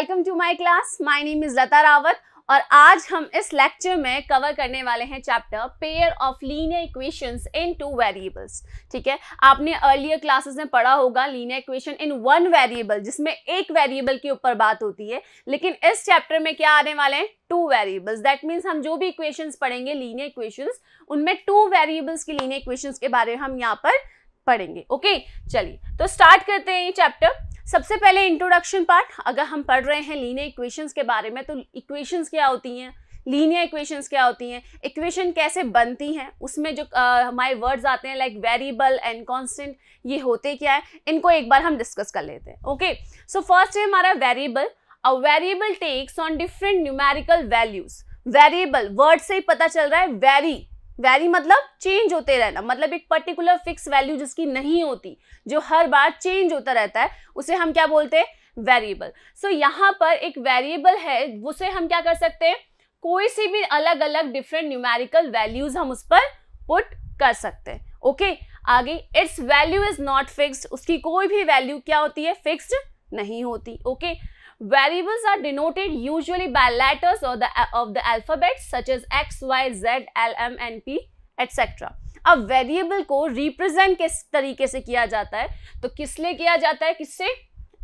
Welcome to my class my name is Lata Rawat और आज हम इस लेक्चर में कवर करने वाले हैं chapter pair of linear equations in two variables ठीक है आपने अर्लियर क्लासेस में पढ़ा होगा linear equation in one variable जिसमें एक वेरिएबल के ऊपर बात होती है लेकिन इस चैप्टर में क्या आने वाले हैं टू वेरिएबल्स दैट मीन्स हम जो भी इक्वेशन पढ़ेंगे लीनियर इक्वेशन उनमें टू वेरिएबल्स की लीनियर इक्वेशन के बारे में हम यहाँ पर पढ़ेंगे ओके चलिए तो स्टार्ट करते हैं ये चैप्टर सबसे पहले इंट्रोडक्शन पार्ट अगर हम पढ़ रहे हैं लीनियर इक्वेशंस के बारे में तो इक्वेशंस क्या होती हैं लीनियर इक्वेशंस क्या होती हैं इक्वेशन कैसे बनती हैं उसमें जो हमारे वर्ड्स आते हैं लाइक वेरिएबल एंड कांस्टेंट ये होते क्या है इनको एक बार हम डिस्कस कर लेते हैं ओके सो फर्स्ट है हमारा variable a variable takes on different numerical values variable word से ही पता चल रहा है वेरी वैरी मतलब चेंज होते रहना मतलब एक पर्टिकुलर फिक्स वैल्यू जिसकी नहीं होती जो हर बार चेंज होता रहता है उसे हम क्या बोलते हैं वेरिएबल सो यहाँ पर एक वेरिएबल है उसे हम क्या कर सकते हैं कोई सी भी अलग अलग डिफरेंट न्यूमेरिकल वैल्यूज हम उस पर पुट कर सकते हैं ओके okay? आगे its value is not fixed उसकी कोई भी वैल्यू क्या होती है फिक्स्ड नहीं होती okay okay? Variables are denoted usually by letters or the, of the alphabet such as X, Y, Z, L, M, N, P, etc. अब वेरिएबल को रिप्रेजेंट किस तरीके से किया जाता है तो किस लिए किया जाता है किससे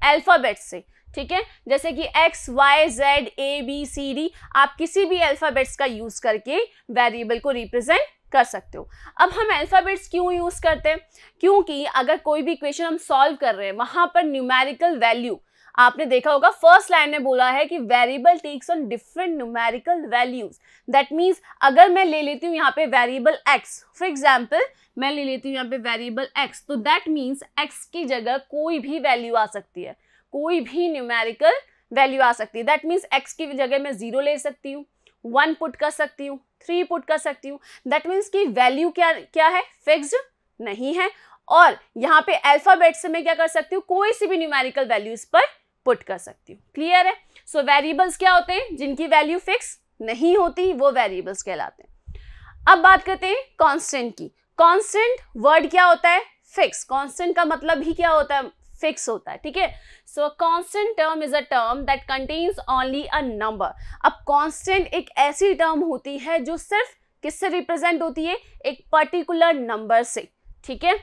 अल्फ़ाबेट से ठीक है जैसे कि X Y Z A B C D आप किसी भी अल्फ़ाबेट्स का यूज़ करके वेरिएबल को रिप्रेजेंट कर सकते हो अब हम अल्फ़ाबेट्स क्यों यूज़ करते हैं क्योंकि अगर कोई भी इक्वेशन हम सॉल्व कर रहे हैं वहाँ पर न्यूमेरिकल वैल्यू आपने देखा होगा फर्स्ट लाइन में बोला है कि variable takes on different numerical values that means अगर मैं ले लेती हूँ यहाँ पे वेरिएबल एक्स फॉर एग्जाम्पल मैं ले लेती हूँ यहाँ पे वेरिएबल एक्स तो दैट मीन्स एक्स की जगह कोई भी वैल्यू आ सकती है कोई भी न्यूमेरिकल वैल्यू आ सकती है दैट मीन्स एक्स की जगह मैं जीरो ले सकती हूँ वन पुट कर सकती हूँ थ्री पुट कर सकती हूँ दैट मीन्स की वैल्यू क्या क्या है फिक्स नहीं है और यहाँ पे अल्फ़ाबेट से मैं क्या कर सकती हूँ कोई सी भी न्यूमेरिकल वैल्यूज पर पुट कर सकती हूँ क्लियर है सो so, वेरिएबल्स क्या होते हैं जिनकी वैल्यू फिक्स नहीं होती वो वेरिएबल्स कहलाते हैं अब बात करते हैं कॉन्स्टेंट की कॉन्स्टेंट वर्ड क्या होता है फिक्स कॉन्स्टेंट का मतलब ही क्या होता है फिक्स होता है ठीक है so constant term is a term that contains only a number अब कॉन्स्टेंट एक ऐसी टर्म होती है जो सिर्फ किससे रिप्रेजेंट होती है एक पर्टिकुलर नंबर से ठीक है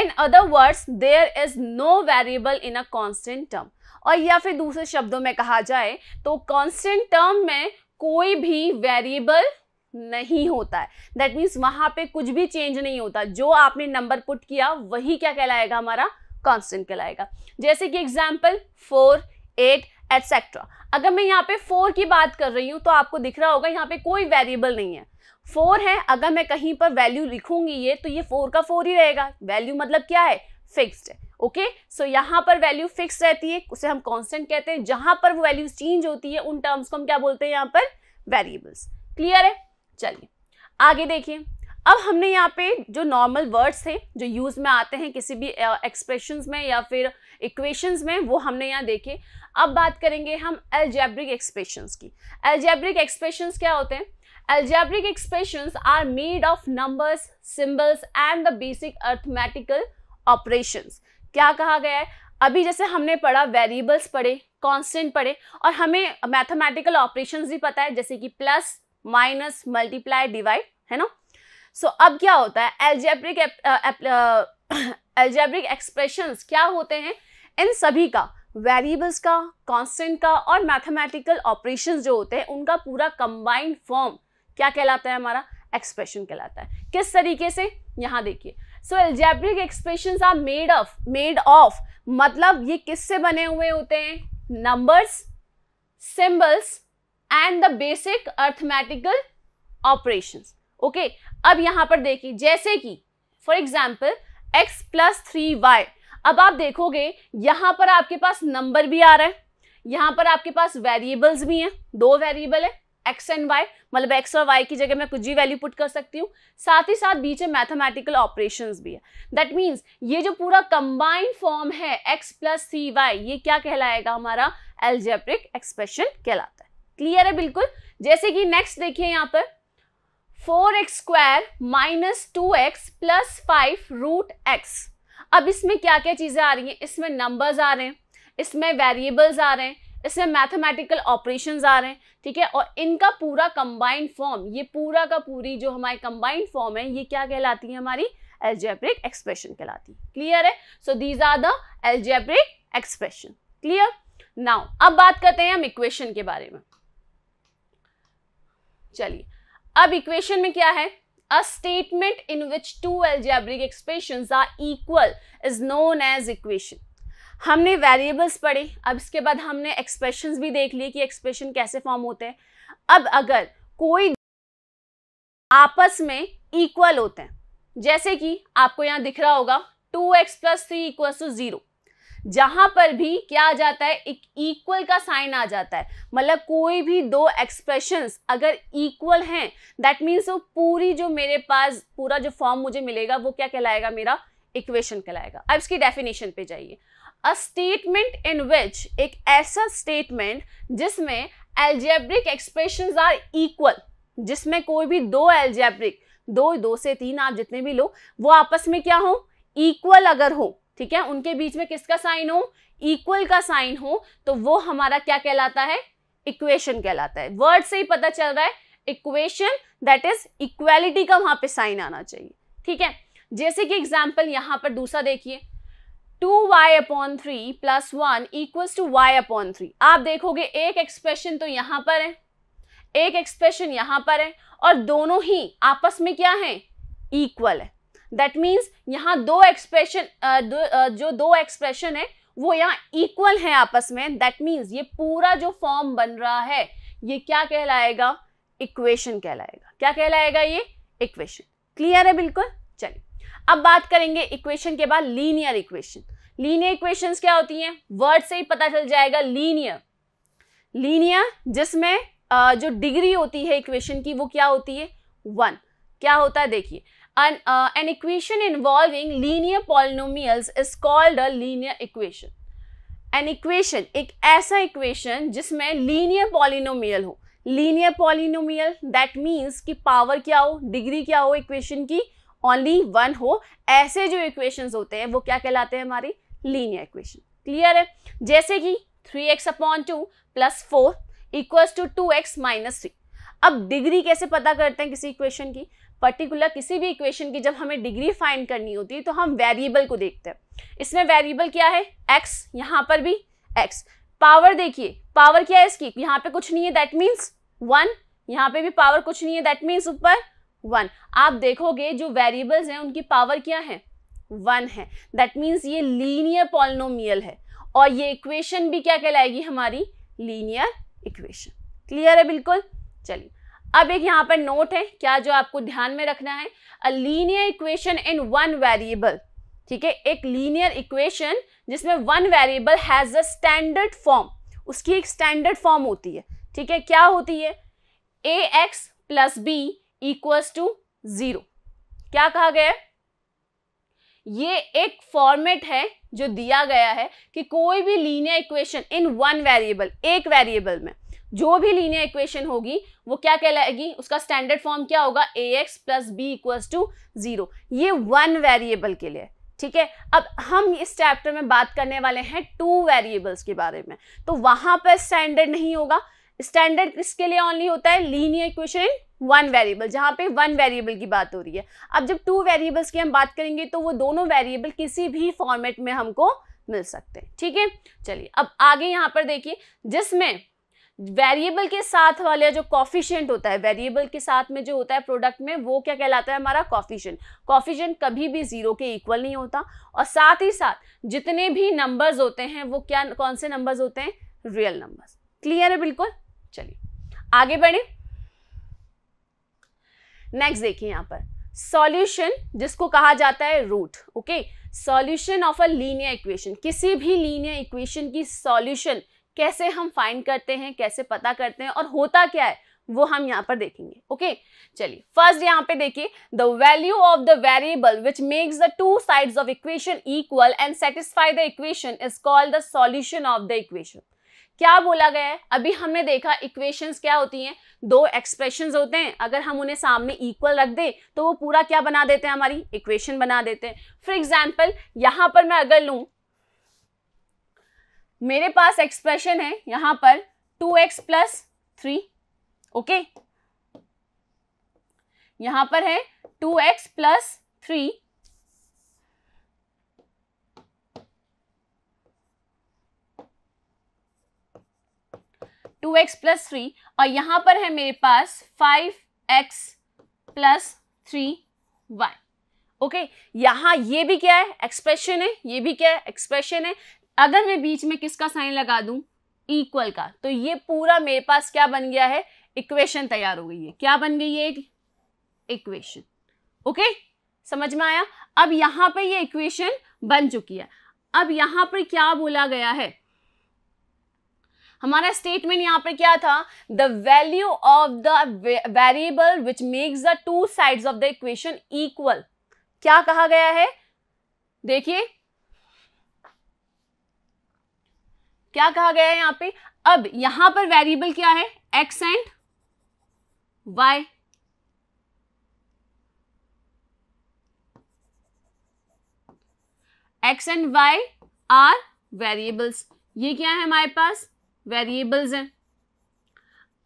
in other words there is no variable in a constant term और या फिर दूसरे शब्दों में कहा जाए तो कांस्टेंट टर्म में कोई भी वेरिएबल नहीं होता है दैट मीन्स वहां पे कुछ भी चेंज नहीं होता जो आपने नंबर पुट किया वही क्या कहलाएगा हमारा कांस्टेंट कहलाएगा जैसे कि एग्जाम्पल फोर एट एटसेट्रा अगर मैं यहाँ पे फोर की बात कर रही हूँ तो आपको दिख रहा होगा यहाँ पे कोई वेरिएबल नहीं है फोर है अगर मैं कहीं पर वैल्यू लिखूंगी ये तो ये फोर का फोर ही रहेगा वैल्यू मतलब क्या है फिक्स्ड ओके सो यहाँ पर वैल्यू फिक्स रहती है उसे हम कॉन्स्टेंट कहते हैं जहां पर वो वैल्यूज चेंज होती है उन टर्म्स को हम क्या बोलते हैं यहाँ पर वेरिएबल्स क्लियर है चलिए आगे देखिए अब हमने यहाँ पे जो नॉर्मल वर्ड्स थे जो यूज में आते हैं किसी भी एक्सप्रेशंस में या फिर इक्वेशंस में वो हमने यहाँ देखे अब बात करेंगे हम एल्जैब्रिक एक्सप्रेशंस की एल्जैब्रिक एक्सप्रेशंस क्या होते हैं algebraic expression are made of numbers symbols and the basic arithmetical operations क्या कहा गया है अभी जैसे हमने पढ़ा वेरिएबल्स पढ़े कांस्टेंट पढ़े और हमें मैथमेटिकल ऑपरेशंस भी पता है जैसे कि प्लस माइनस मल्टीप्लाई डिवाइड है ना सो so, अब क्या होता है एल्जेब्रिक एल्जेब्रिक एक्सप्रेशंस क्या होते हैं इन सभी का वेरिएबल्स का कांस्टेंट का और मैथमेटिकल ऑपरेशंस जो होते हैं उनका पूरा कंबाइंड फॉर्म क्या कहलाता है हमारा एक्सप्रेशन कहलाता है किस तरीके से यहाँ देखिए so algebraic expression are made of made of मतलब ये किससे बने हुए होते हैं numbers symbols and the basic arithmetical operation okay अब यहां पर देखिए जैसे कि for example X plus three Y अब आप देखोगे यहाँ पर आपके पास नंबर भी आ रहा है यहाँ पर आपके पास वेरिएबल्स भी हैं दो वेरिएबल है एक्स एंड वाई मतलब एक्स और वाई की जगह मैं कुछ भी वैल्यू पुट कर सकती हूँ साथ ही साथ बीच में मैथमेटिकल ऑपरेशंस भी है दैट मीन्स ये जो पूरा कंबाइंड फॉर्म है एक्स प्लस सी वाई ये क्या कहलाएगा हमारा एल्जेब्रिक एक्सप्रेशन कहलाता है क्लियर है बिल्कुल जैसे कि नेक्स्ट देखिए यहाँ पर four X square minus two x plus five root X अब इसमें क्या क्या चीज़ें आ रही हैं इसमें नंबर्स आ रहे हैं इसमें वेरिएबल्स आ रहे हैं इसमें मैथमेटिकल ऑपरेशंस आ रहे हैं ठीक है और इनका पूरा कंबाइंड फॉर्म ये पूरा का पूरी जो हमारे कंबाइंड फॉर्म है ये क्या कहलाती है हमारी एल्जेब्रिक एक्सप्रेशन कहलाती है क्लियर है so these are the algebraic expression clear now अब बात करते हैं हम इक्वेशन के बारे में चलिए अब इक्वेशन में क्या है a statement in which two algebraic expression are equal is known as equation हमने वेरिएबल्स पढ़े अब इसके बाद हमने एक्सप्रेशंस भी देख लिए कि एक्सप्रेशन कैसे फॉर्म होते हैं अब अगर कोई आपस में इक्वल होते हैं जैसे कि आपको यहाँ दिख रहा होगा two x plus three equal to zero जहां पर भी क्या आ जाता है एक इक्वल का साइन आ जाता है मतलब कोई भी दो एक्सप्रेशंस अगर इक्वल हैं दैट मीन्स वो पूरी जो मेरे पास पूरा जो फॉर्म मुझे मिलेगा वो क्या कहलाएगा मेरा इक्वेशन कहलाएगा अब इसकी डेफिनेशन पे जाइए अ स्टेटमेंट इन विच एक ऐसा स्टेटमेंट जिसमें एल्जेब्रिक एक्सप्रेशन आर इक्वल जिसमें कोई भी दो एल्जेब्रिक दो दो से तीन आप जितने भी लो वो आपस में क्या हो इक्वल अगर हो ठीक है उनके बीच में किसका साइन हो इक्वल का साइन हो तो वो हमारा क्या कहलाता है इक्वेशन कहलाता है वर्ड से ही पता चल रहा है इक्वेशन दैट इज इक्वेलिटी का वहां पे साइन आना चाहिए ठीक है जैसे कि एग्जाम्पल यहाँ पर दूसरा देखिए two Y upon three plus one equals to Y upon three आप देखोगे एक एक्सप्रेशन तो यहाँ पर है एक एक्सप्रेशन यहाँ पर है और दोनों ही आपस में क्या है इक्वल है दैट मीन्स यहाँ दो एक्सप्रेशन जो दो एक्सप्रेशन है वो यहाँ इक्वल है आपस में दैट मीन्स ये पूरा जो फॉर्म बन रहा है ये क्या कहलाएगा इक्वेशन कहलाएगा क्या कहलाएगा ये इक्वेशन क्लियर है बिल्कुल अब बात करेंगे इक्वेशन के बाद लीनियर इक्वेशन लीनियर इक्वेशंस क्या होती हैं वर्ड से ही पता चल जाएगा लीनियर लीनियर जिसमें जो डिग्री होती है इक्वेशन की वो क्या होती है वन क्या होता है देखिए an an equation involving linear polynomials is called a linear equation an equation एक ऐसा इक्वेशन जिसमें लीनियर पॉलिनोमियल हो लीनियर पॉलिनोमियल दैट मीन्स कि पावर क्या हो डिग्री क्या हो इक्वेशन की ओनली वन हो ऐसे जो इक्वेशन होते हैं वो क्या कहलाते हैं हमारी लीनियर इक्वेशन क्लियर है जैसे कि three X upon two plus four equals to two X minus three अब डिग्री कैसे पता करते हैं किसी इक्वेशन की पर्टिकुलर किसी भी इक्वेशन की जब हमें डिग्री फाइंड करनी होती है तो हम वेरिएबल को देखते हैं इसमें वेरिएबल क्या है एक्स यहाँ पर भी एक्स पावर देखिए पावर क्या है इसकी यहाँ पे कुछ नहीं है दैट मीन्स वन यहाँ पे भी पावर कुछ नहीं है दैट मीन्स ऊपर वन आप देखोगे जो वेरिएबल्स हैं उनकी पावर क्या है वन है दैट मीन्स ये लीनियर पॉलिनोमियल है और ये इक्वेशन भी क्या कहलाएगी हमारी लीनियर इक्वेशन क्लियर है बिल्कुल चलिए अब एक यहाँ पर नोट है क्या जो आपको ध्यान में रखना है a linear equation in one variable ठीक है एक लीनियर इक्वेशन जिसमें one variable has a standard form उसकी एक स्टैंडर्ड फॉर्म होती है ठीक है क्या होती है a x plus b equals to zero क्या कहा गया है ये एक फॉर्मेट है जो दिया गया है कि कोई भी linear equation in one variable एक वेरिएबल में जो भी लीनियर इक्वेशन होगी वो क्या कहलाएगी उसका स्टैंडर्ड फॉर्म क्या होगा a x plus b equals to zero ये वन वेरिएबल के लिए ठीक है अब हम इस चैप्टर में बात करने वाले हैं टू वेरिएबल्स के बारे में तो वहां पर स्टैंडर्ड नहीं होगा स्टैंडर्ड इसके लिए ओनली होता है लीनियर इक्वेशन वन वेरिएबल जहाँ पे वन वेरिएबल की बात हो रही है अब जब टू वेरिएबल्स की हम बात करेंगे तो वो दोनों वेरिएबल किसी भी फॉर्मेट में हमको मिल सकते हैं ठीक है चलिए अब आगे यहाँ पर देखिए जिसमें वेरिएबल के साथ वाले जो कॉफिशियंट होता है वेरिएबल के साथ में जो होता है प्रोडक्ट में वो क्या कहलाता है हमारा कॉफिशियंट कॉफिशियंट कभी भी जीरो के इक्वल नहीं होता और साथ ही साथ जितने भी नंबर्स होते हैं वो क्या कौन से नंबर्स होते हैं रियल नंबर्स क्लियर है बिल्कुल चलिए आगे बढ़े नेक्स्ट देखिए यहां पर सॉल्यूशन जिसको कहा जाता है root okay solution of a linear equation किसी भी लीनियर इक्वेशन की सॉल्यूशन कैसे हम फाइंड करते हैं कैसे पता करते हैं और होता क्या है वो हम यहां पर देखेंगे ओके चलिए फर्स्ट यहां पे देखिए the value of the variable which makes the two sides of equation equal and satisfy the equation is called the solution of the equation क्या बोला गया है अभी हमने देखा इक्वेशंस क्या होती हैं दो एक्सप्रेशंस होते हैं अगर हम उन्हें सामने इक्वल रख दें तो वो पूरा क्या बना देते हैं हमारी इक्वेशन बना देते हैं फॉर एग्जाम्पल यहां पर मैं अगर लू मेरे पास एक्सप्रेशन है यहां पर two x plus three okay यहां पर है two x plus three two x plus three और यहाँ पर है मेरे पास five x plus three y okay यहाँ ये भी क्या है एक्सप्रेशन है ये भी क्या है एक्सप्रेशन है अगर मैं बीच में किसका साइन लगा दूँ इक्वल का तो ये पूरा मेरे पास क्या बन गया है इक्वेशन तैयार हो गई है क्या बन गई है एक इक्वेशन ओके समझ में आया अब यहाँ पर ये इक्वेशन बन चुकी है अब यहाँ पर क्या बोला गया है हमारा स्टेटमेंट यहाँ पर क्या था the value of the variable which makes the two sides of the equation equal क्या कहा गया है देखिए क्या कहा गया है यहां पे अब यहां पर वेरिएबल क्या है x and y x and y are variables ये क्या है हमारे पास वेरिएबल्स हैं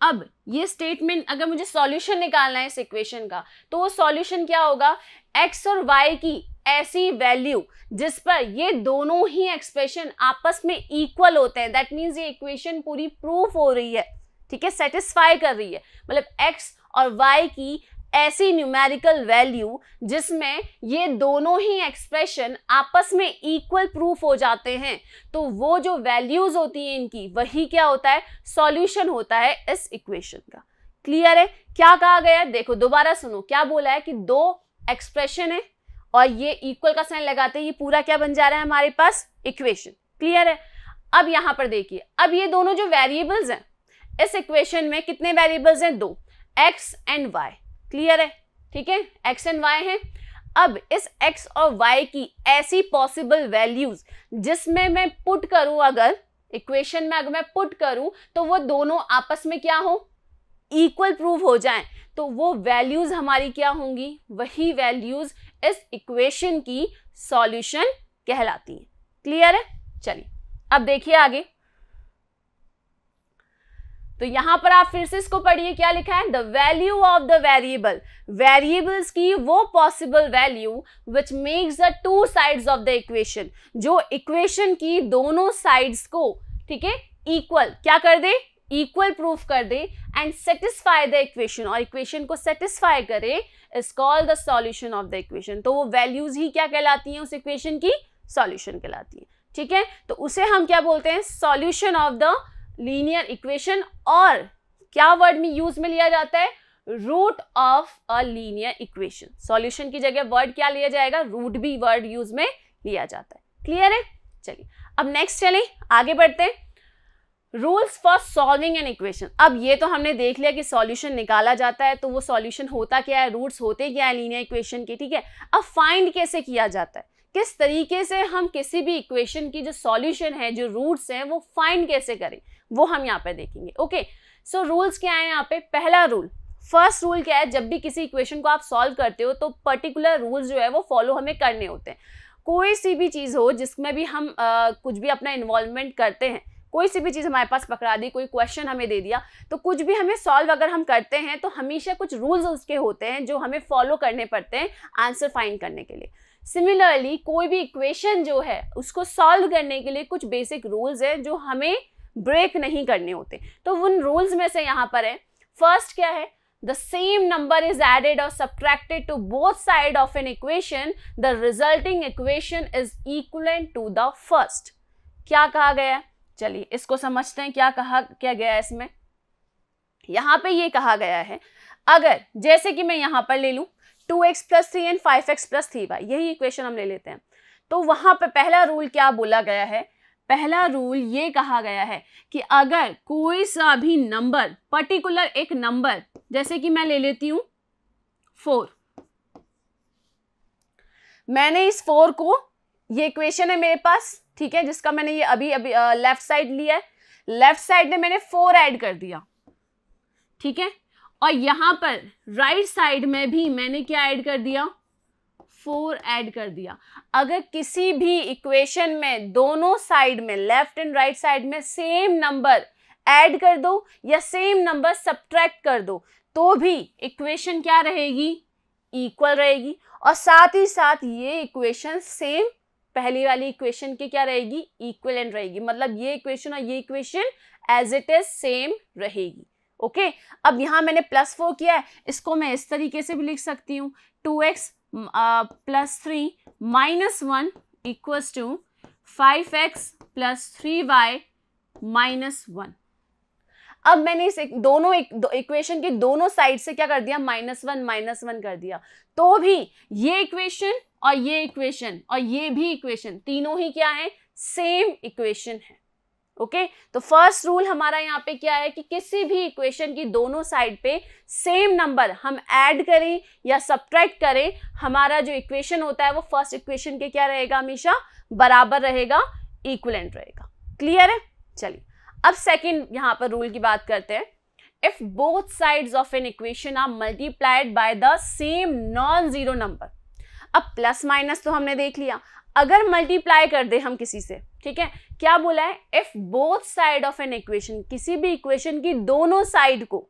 अब ये स्टेटमेंट अगर मुझे सॉल्यूशन निकालना है इस इक्वेशन का तो वो सॉल्यूशन क्या होगा एक्स और वाई की ऐसी वैल्यू जिस पर ये दोनों ही एक्सप्रेशन आपस में इक्वल होते हैं दैट मीन्स ये इक्वेशन पूरी प्रूफ हो रही है ठीक है सेटिस्फाई कर रही है मतलब एक्स और वाई की ऐसी न्यूमेरिकल वैल्यू जिसमें ये दोनों ही एक्सप्रेशन आपस में इक्वल प्रूफ हो जाते हैं तो वो जो वैल्यूज होती हैं इनकी वही क्या होता है सॉल्यूशन होता है इस इक्वेशन का क्लियर है क्या कहा गया देखो दोबारा सुनो क्या बोला है कि दो एक्सप्रेशन है और ये इक्वल का साइन लगाते हैं ये पूरा क्या बन जा रहा है हमारे पास इक्वेशन क्लियर है अब यहां पर देखिए अब ये दोनों जो वेरिएबल्स हैं इस इक्वेशन में कितने वेरिएबल्स हैं दो एक्स एंड वाई क्लियर है ठीक है एक्स एंड वाई है अब इस एक्स और वाई की ऐसी पॉसिबल वैल्यूज जिसमें मैं पुट करूं अगर इक्वेशन में अगर मैं पुट करूं तो वो दोनों आपस में क्या हो इक्वल प्रूव हो जाएं तो वो वैल्यूज हमारी क्या होंगी वही वैल्यूज इस इक्वेशन की सॉल्यूशन कहलाती है क्लियर है चलिए अब देखिए आगे तो यहां पर आप फिर से इसको पढ़िए क्या लिखा है the value of the variable variables की वो possible value which makes the two sides of the equation जो इक्वेशन की दोनों साइड्स को ठीक है इक्वल क्या कर दे इक्वल प्रूफ कर दे एंड सेटिस्फाई द इक्वेशन और इक्वेशन को सेटिस्फाई करे is called the solution of the equation तो वो वैल्यूज ही क्या कहलाती हैं उस इक्वेशन की सॉल्यूशन कहलाती है ठीक है तो उसे हम क्या बोलते हैं solution of the linear equation और क्या वर्ड में यूज में लिया जाता है root of a linear equation solution की जगह वर्ड क्या लिया जाएगा रूट भी वर्ड यूज में लिया जाता है क्लियर है चलिए अब नेक्स्ट चले आगे बढ़ते हैं rules for solving an equation अब ये तो हमने देख लिया कि सॉल्यूशन निकाला जाता है तो वो सॉल्यूशन होता क्या है रूट्स होते क्या है लीनियर इक्वेशन के ठीक है अब फाइंड कैसे किया जाता है किस तरीके से हम किसी भी इक्वेशन की जो सॉल्यूशन है जो रूट्स हैं वो फाइंड कैसे करें वो हम यहाँ पर देखेंगे ओके सो रूल्स क्या है यहाँ पे पहला रूल फर्स्ट रूल क्या है जब भी किसी इक्वेशन को आप सॉल्व करते हो तो पर्टिकुलर रूल्स जो है वो फॉलो हमें करने होते हैं कोई सी भी चीज़ हो जिसमें भी हम आ, कुछ भी अपना इन्वॉल्वमेंट करते हैं कोई सी भी चीज़ हमारे पास पकड़ा दी कोई क्वेश्चन हमें दे दिया तो कुछ भी हमें सॉल्व अगर हम करते हैं तो हमेशा कुछ रूल्स उसके होते हैं जो हमें फॉलो करने पड़ते हैं आंसर फाइंड करने के लिए सिमिलरली कोई भी इक्वेशन जो है उसको सॉल्व करने के लिए कुछ बेसिक रूल्स हैं जो हमें ब्रेक नहीं करने होते तो उन रूल्स में से यहाँ पर है फर्स्ट क्या है the same number is added और subtracted to both side of an equation the resulting equation is equal to the first क्या कहा गया चलिए इसको समझते हैं क्या कहा क्या गया इसमें यहाँ पे ये कहा गया है अगर जैसे कि मैं यहाँ पर ले लूँ two x plus three and five x plus three y यही इक्वेशन हम ले लेते हैं तो वहाँ पे पहला रूल क्या बोला गया है पहला रूल ये कहा गया है कि अगर कोई सा भी नंबर पर्टिकुलर एक नंबर जैसे कि मैं ले लेती हूँ फोर मैंने इस फोर को ये इक्वेशन है मेरे पास ठीक है जिसका मैंने ये अभी अभी लेफ्ट साइड लिया है लेफ्ट साइड में मैंने फोर ऐड कर दिया ठीक है और यहां पर राइट right साइड में भी मैंने क्या ऐड कर दिया फोर ऐड कर दिया अगर किसी भी इक्वेशन में दोनों साइड में लेफ्ट एंड राइट साइड में सेम नंबर ऐड कर दो या सेम नंबर सब्ट्रैक्ट कर दो तो भी इक्वेशन क्या रहेगी इक्वल रहेगी और साथ ही साथ ये इक्वेशन सेम पहली वाली इक्वेशन की क्या रहेगी इक्वल एंड रहेगी मतलब ये इक्वेशन और ये equation as it is same रहेगी ओके okay? अब यहां मैंने प्लस फोर किया है इसको मैं इस तरीके से भी लिख सकती हूँ two x plus three minus one equals two five x plus three y minus one अब मैंने इस एक, दोनों एक, दो, इक्वेशन के दोनों साइड से क्या कर दिया माइनस वन माइनस वन कर दिया तो भी ये इक्वेशन और ये इक्वेशन और ये भी इक्वेशन तीनों ही क्या है सेम इक्वेशन है ओके okay? तो फर्स्ट रूल हमारा यहाँ पे क्या है कि किसी भी इक्वेशन की दोनों साइड पे सेम नंबर हम ऐड करें या सब्ट्रैक्ट करें हमारा जो इक्वेशन होता है वो फर्स्ट इक्वेशन के क्या रहेगा हमेशा बराबर रहेगा इक्वलेंट रहेगा क्लियर है चलिए अब सेकेंड यहाँ पर रूल की बात करते हैं if both sides of an equation are multiplied by the same non zero number अब प्लस माइनस तो हमने देख लिया अगर मल्टीप्लाई कर दे हम किसी से ठीक है क्या बोला है if both side of an equation किसी भी इक्वेशन की दोनों साइड को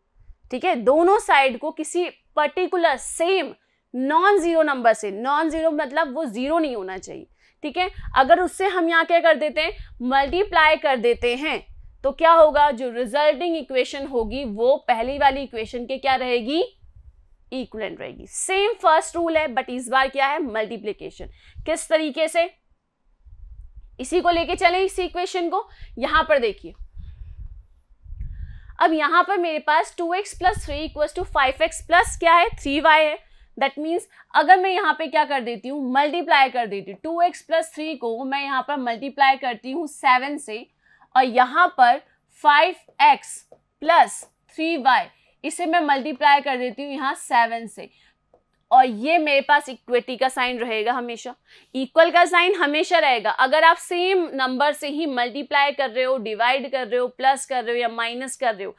ठीक है दोनों साइड को किसी particular same non zero number से नॉन जीरो मतलब वो जीरो नहीं होना चाहिए ठीक है अगर उससे हम यहाँ क्या कर देते हैं मल्टीप्लाई कर देते हैं तो क्या होगा जो रिजल्टिंग इक्वेशन होगी वो पहली वाली इक्वेशन के क्या रहेगी इक्वलेंट रहेगी सेम फर्स्ट रूल है बट इस बार क्या है मल्टीप्लीकेशन किस तरीके से इसी को लेके चले इस इक्वेशन को यहां पर देखिए अब यहां पर मेरे पास 2x x plus three equal two five x plus क्या है 3y है दैट मीन्स अगर मैं यहाँ पे क्या कर देती हूँ मल्टीप्लाई कर देती हूँ टू एक्स प्लस थ्री को मैं यहाँ पर मल्टीप्लाई करती हूँ सेवन से और यहाँ पर five x plus three y इसे मैं मल्टीप्लाई कर देती हूँ यहाँ सेवन से और ये मेरे पास इक्विटी का साइन रहेगा हमेशा इक्वल का साइन हमेशा रहेगा अगर आप सेम नंबर से ही मल्टीप्लाई कर रहे हो डिवाइड कर रहे हो प्लस कर रहे हो या माइनस कर रहे हो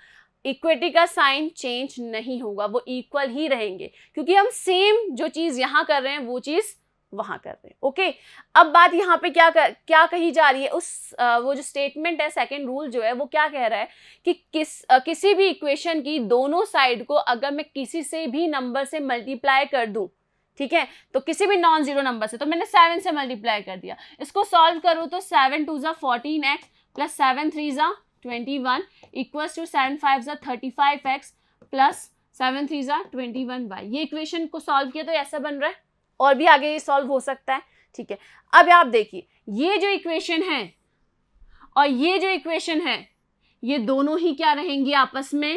इक्विटी का साइन चेंज नहीं होगा वो इक्वल ही रहेंगे क्योंकि हम सेम जो चीज़ यहाँ कर रहे हैं वो चीज़ वहाँ कर रहे हैं ओके अब बात यहाँ पे क्या कर, क्या कही जा रही है उस आ, वो जो स्टेटमेंट है सेकंड रूल जो है वो क्या कह रहा है कि किस आ, किसी भी इक्वेशन की दोनों साइड को अगर मैं किसी से भी नंबर से मल्टीप्लाई कर दूँ ठीक है तो किसी भी नॉन जीरो नंबर से तो मैंने सेवन से मल्टीप्लाई कर दिया इसको सॉल्व करो तो सेवन टू ज़ा fourteen x plus seven three ज़ा twenty one equal to seven five ज़ा thirty five x plus seven three ज़ा ट्वेंटी वन वाई ये इक्वेशन को सॉल्व किया तो ऐसा बन रहा है और भी आगे ये सॉल्व हो सकता है ठीक है अब आप देखिए ये जो इक्वेशन है और ये जो इक्वेशन है ये दोनों ही क्या रहेंगी आपस में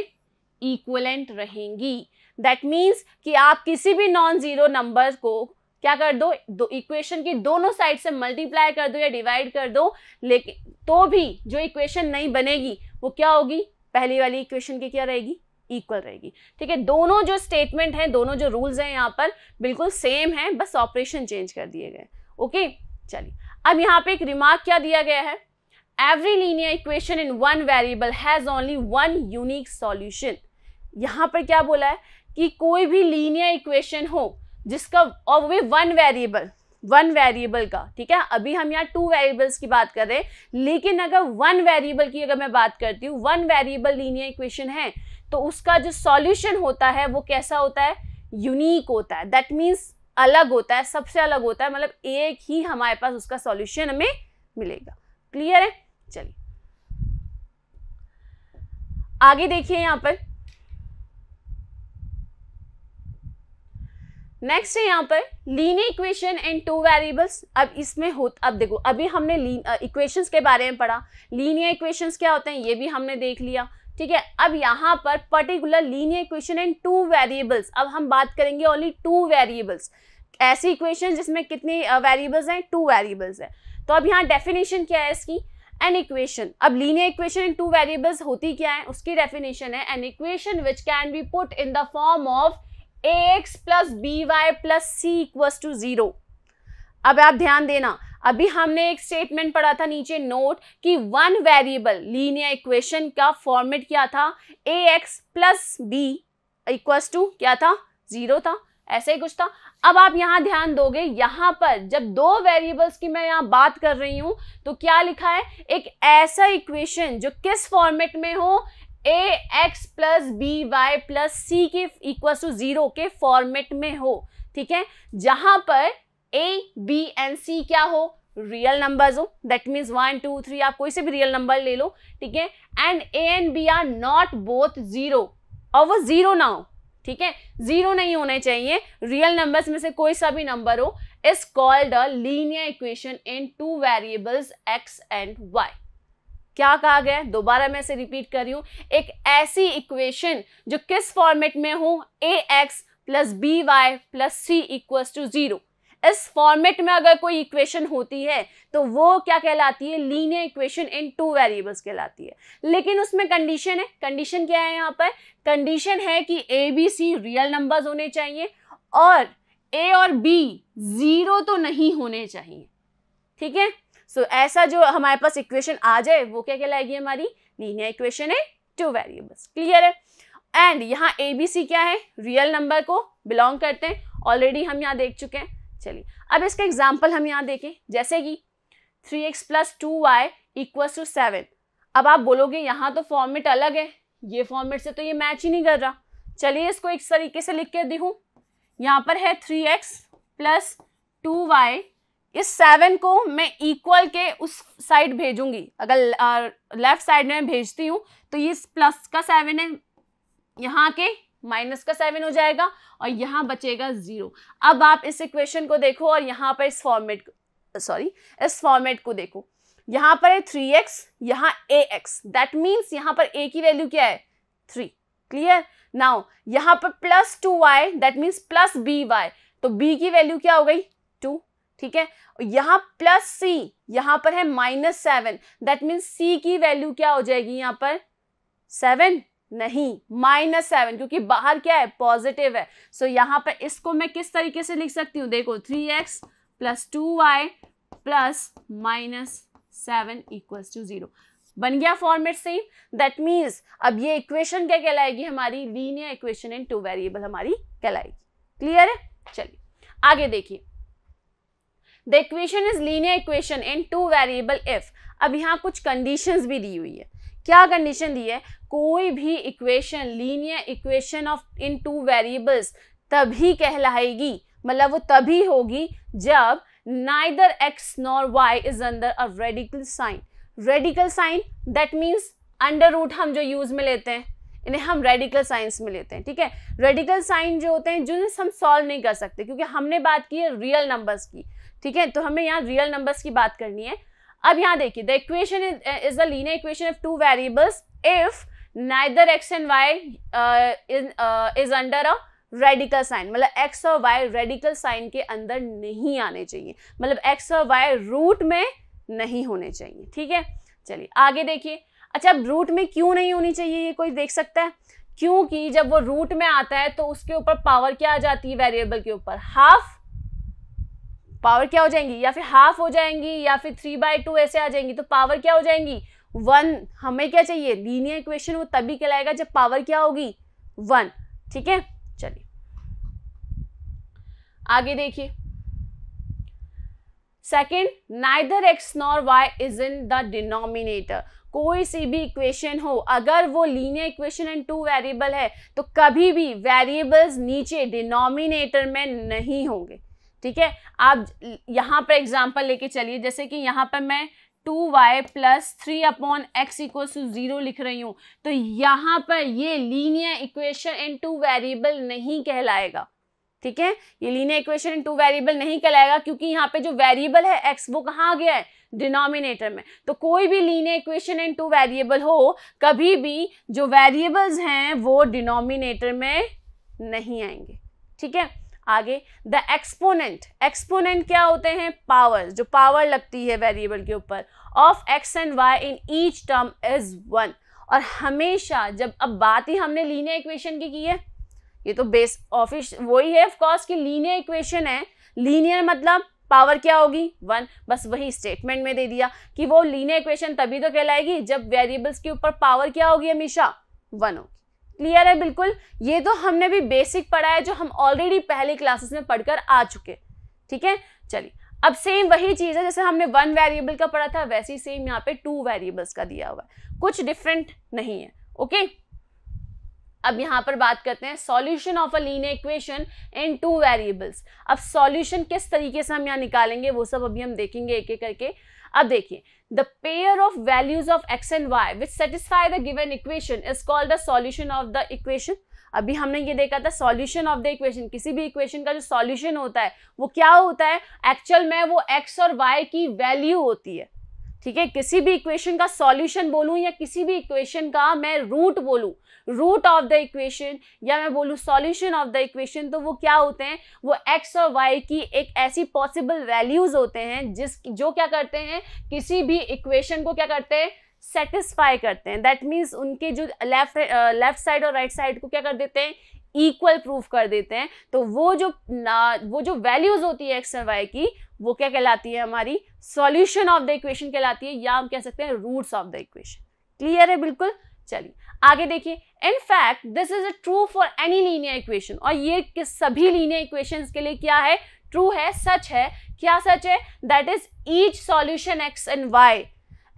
इक्वलेंट रहेंगी दैट मीन्स कि आप किसी भी नॉन ज़ीरो नंबर को क्या कर दो दो इक्वेशन की दोनों साइड से मल्टीप्लाई कर दो या डिवाइड कर दो लेकिन तो भी जो इक्वेशन नहीं बनेगी वो क्या होगी पहली वाली इक्वेशन की क्या रहेगी इक्वल रहेगी ठीक है दोनों जो स्टेटमेंट हैं दोनों जो रूल्स हैं यहाँ पर बिल्कुल सेम है बस ऑपरेशन चेंज कर दिए गए ओके चलिए अब यहाँ पे एक रिमार्क क्या दिया गया है every linear equation in one variable has only one unique solution यहाँ पर क्या बोला है कि कोई भी लीनियर इक्वेशन हो जिसका और वे वन वेरिएबल वन वेरिएबल का ठीक है अभी हम यहाँ टू वेरिएबल्स की बात कर रहे हैं लेकिन अगर वन वेरिएबल की अगर मैं बात करती हूँ वन वेरिएबल लीनियर इक्वेशन है तो उसका जो सॉल्यूशन होता है वो कैसा होता है यूनिक होता है दैट मीन्स अलग होता है सबसे अलग होता है मतलब एक ही हमारे पास उसका सॉल्यूशन हमें मिलेगा क्लियर है चलिए आगे देखिए यहां पर नेक्स्ट है यहां पर linear equation and two variables अब इसमें हो अब देखो अभी हमने इक्वेशंस के बारे में पढ़ा लीनियर इक्वेशंस क्या होते हैं ये भी हमने देख लिया ठीक है अब यहाँ पर particular linear equation in two variables अब हम बात करेंगे ओनली टू वेरिएबल्स ऐसी इक्वेशन जिसमें कितने वेरिएबल्स हैं टू वेरिएबल्स हैं तो अब यहाँ डेफिनेशन क्या है इसकी एन इक्वेशन अब linear equation in two variables होती क्या है उसकी डेफिनेशन है an equation which can be put in the form of a x plus b y plus c equals to zero अब आप ध्यान देना अभी हमने एक स्टेटमेंट पढ़ा था नीचे नोट कि वन वेरिएबल लीनियर इक्वेशन का फॉर्मेट क्या था a x plus b equals to क्या था जीरो था ऐसे ही कुछ था अब आप यहाँ ध्यान दोगे यहाँ पर जब दो वेरिएबल्स की मैं यहाँ बात कर रही हूँ तो क्या लिखा है एक ऐसा इक्वेशन जो किस फॉर्मेट में हो a x plus b y plus c के इक्वल टू जीरो के फॉर्मेट में हो ठीक है जहां पर ए बी एंड सी क्या हो रियल नंबर्स हो that means one two three आप कोई से भी रियल नंबर ले लो ठीक है and a and b are not both zero और वो जीरो ना हो ठीक है जीरो नहीं होने चाहिए रियल नंबर्स में से कोई सा भी नंबर हो is called a linear equation in two variables x and y क्या कहा गया दोबारा मैं इसे रिपीट कर रही हूँ एक ऐसी इक्वेशन जो किस फॉर्मेट में हो a x plus b y plus c equal to zero इस फॉर्मेट में अगर कोई इक्वेशन होती है तो वो क्या कहलाती है linear equation in two variables कहलाती है लेकिन उसमें कंडीशन है कंडीशन क्या है यहाँ पर कंडीशन है कि a B c real numbers होने चाहिए और ए और बी ज़ीरो तो नहीं होने चाहिए ठीक है सो ऐसा जो हमारे पास इक्वेशन आ जाए वो क्या कहलाएगी हमारी लीनियर इक्वेशन है टू वेरिएबल्स क्लियर है एंड यहाँ ए बी सी क्या है रियल नंबर को बिलोंग करते हैं ऑलरेडी हम यहाँ देख चुके हैं चलिए अब इसका एग्जाम्पल हम यहाँ देखें जैसे कि three x plus two y equals to seven अब आप बोलोगे यहाँ तो फॉर्मेट अलग है ये फॉर्मेट से तो ये मैच ही नहीं कर रहा चलिए इसको एक तरीके से लिख के दिखूँ यहाँ पर है three x plus two y इस सेवन को मैं इक्वल के उस साइड भेजूंगी अगर लेफ्ट साइड में भेजती हूँ तो ये प्लस का सेवन है यहाँ के माइनस का सेवन हो जाएगा और यहाँ बचेगा जीरो अब आप इस इक्वेशन को देखो और यहाँ पर इस फॉर्मेट सॉरी इस फॉर्मेट को देखो यहाँ पर है थ्री एक्स यहाँ ए एक्स दैट मीन्स यहाँ पर ए की वैल्यू क्या है थ्री क्लियर नाउ यहाँ पर plus two y that means plus b y तो बी की वैल्यू क्या हो गई टू ठीक है यहाँ प्लस सी यहाँ पर है minus seven that means c की वैल्यू क्या हो जाएगी यहाँ पर सेवन नहीं माइनस सेवन क्योंकि बाहर क्या है पॉजिटिव है सो so, यहाँ पर इसको मैं किस तरीके से लिख सकती हूँ देखो three x plus two y plus minus seven equal to zero बन गया फॉर्मेट सेम दैट मीन्स अब ये इक्वेशन क्या कहलाएगी हमारी linear equation in two variable हमारी कहलाएगी क्लियर है चलिए आगे देखिए the equation is linear equation in two variable if अब यहाँ कुछ कंडीशंस भी दी हुई है क्या कंडीशन दी है कोई भी equation linear equation of in two variables तभी कहलाएगी मतलब वो तभी होगी जब neither x nor y is under a radical sign radical sign that means under root हम जो यूज में लेते हैं इन्हें हम रेडिकल साइंस में लेते हैं ठीक है रेडिकल साइन जो होते हैं जिन्हें हम सॉल्व नहीं कर सकते क्योंकि हमने बात की है रियल नंबर्स की ठीक है तो हमें यहाँ रियल नंबर्स की बात करनी है अब यहाँ देखिए the equation is the linear equation of two variables if neither x and y is under a radical sign मतलब एक्स और वाई रेडिकल साइन के अंदर नहीं आने चाहिए मतलब एक्स और वाई रूट में नहीं होने चाहिए ठीक है चलिए आगे देखिए अच्छा अब रूट में क्यों नहीं होनी चाहिए ये कोई देख सकता है क्योंकि जब वो रूट में आता है तो उसके ऊपर पावर क्या आ जाती है वेरिएबल के ऊपर हाफ पावर क्या हो जाएंगी या फिर हाफ हो जाएंगी या फिर थ्री बाय टू ऐसे आ जाएंगी तो पावर क्या हो जाएंगी वन हमें क्या चाहिए लीनियर इक्वेशन वो तभी कहलाएगा जब पावर क्या होगी वन ठीक है चलिए आगे देखिए second neither x nor y is in the denominator कोई सी भी इक्वेशन हो अगर वो linear equation and two variable है तो कभी भी वेरिएबल्स नीचे डिनोमिनेटर में नहीं होंगे ठीक है आप यहाँ पर एग्जाम्पल लेके चलिए जैसे कि यहाँ पर मैं two y plus three upon x equal to zero लिख रही हूँ तो यहाँ पर ये linear equation in two variable नहीं कहलाएगा ठीक है ये linear equation in two variable नहीं कहलाएगा क्योंकि यहाँ पे जो वेरिएबल है एक्स वो कहाँ गया है डिनोमिनेटर में तो कोई भी linear equation in two variable हो कभी भी जो वेरिएबल्स हैं वो डिनोमिनेटर में नहीं आएंगे ठीक है आगे द एक्सपोनेंट एक्सपोनेंट क्या होते हैं पावर जो पावर लगती है वेरिएबल के ऊपर of x and y in each term is one और हमेशा जब अब बात ही हमने लीनियर इक्वेशन की की है ये तो बेस ऑफिस वही है ऑफकोर्स कि लीनियर इक्वेशन है लीनियर मतलब पावर क्या होगी वन बस वही स्टेटमेंट में दे दिया कि वो लीनियर इक्वेशन तभी तो कहलाएगी जब वेरिएबल्स के ऊपर पावर क्या होगी हमेशा वन होगी क्लियर है बिल्कुल ये तो हमने भी बेसिक पढ़ा है जो हम ऑलरेडी पहले क्लासेस में पढ़कर आ चुके ठीक है चलिए अब सेम वही चीज़ है जैसे हमने वन वेरिएबल का पढ़ा था वैसे ही सेम यहाँ पे टू वेरिएबल्स का दिया हुआ है कुछ डिफरेंट नहीं है ओके अब यहां पर बात करते हैं solution of a linear equation in two variables अब सॉल्यूशन किस तरीके से हम यहाँ निकालेंगे वो सब अभी हम देखेंगे एक एक करके अब देखिए the pair of values of x and y which satisfy the given equation is called the solution of the equation अभी हमने ये देखा था सॉल्यूशन ऑफ द इक्वेशन किसी भी इक्वेशन का जो सॉल्यूशन होता है वो क्या होता है एक्चुअल में वो एक्स और वाई की वैल्यू होती है ठीक है किसी भी इक्वेशन का सॉल्यूशन बोलूं या किसी भी इक्वेशन का मैं रूट बोलूं रूट ऑफ द इक्वेशन या मैं बोलूं सॉल्यूशन ऑफ द इक्वेशन तो वो क्या होते हैं वो एक्स और वाई की एक ऐसी पॉसिबल वैल्यूज होते हैं जिस जो क्या करते हैं किसी भी इक्वेशन को क्या करते हैं सेटिस्फाई करते हैं दैट मीन्स उनके जो लेफ्ट लेफ्ट साइड और राइट right साइड को क्या कर देते हैं इक्वल प्रूफ कर देते हैं तो वो जो ना वो जो वैल्यूज़ होती है एक्स एंड वाई की वो क्या कहलाती है हमारी सॉल्यूशन ऑफ द इक्वेशन कहलाती है या हम कह सकते हैं roots of the equation clear है बिल्कुल चलिए आगे देखिए in fact this is a true for any linear equation और ये किस सभी लीनियर इक्वेशन के लिए क्या है ट्रू है सच है क्या सच है that is each solution x and y